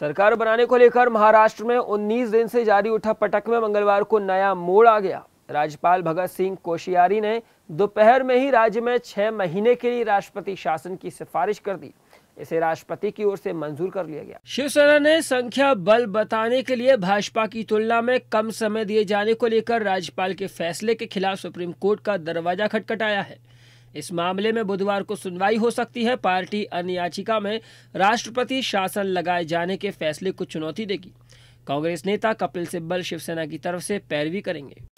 सरकार बनाने को लेकर महाराष्ट्र में 19 दिन से जारी उठा पटक में मंगलवार को नया मोड़ आ गया राज्यपाल भगत सिंह कोशियारी ने दोपहर में ही राज्य में छह महीने के लिए राष्ट्रपति शासन की सिफारिश कर दी इसे राष्ट्रपति की ओर से मंजूर कर लिया गया शिवसेना ने संख्या बल बताने के लिए भाजपा की तुलना में कम समय दिए जाने को लेकर राज्यपाल के फैसले के खिलाफ सुप्रीम कोर्ट का दरवाजा खटखटाया है इस मामले में बुधवार को सुनवाई हो सकती है पार्टी अन्य याचिका में राष्ट्रपति शासन लगाए जाने के फैसले को चुनौती देगी कांग्रेस नेता कपिल सिब्बल शिवसेना की तरफ से पैरवी करेंगे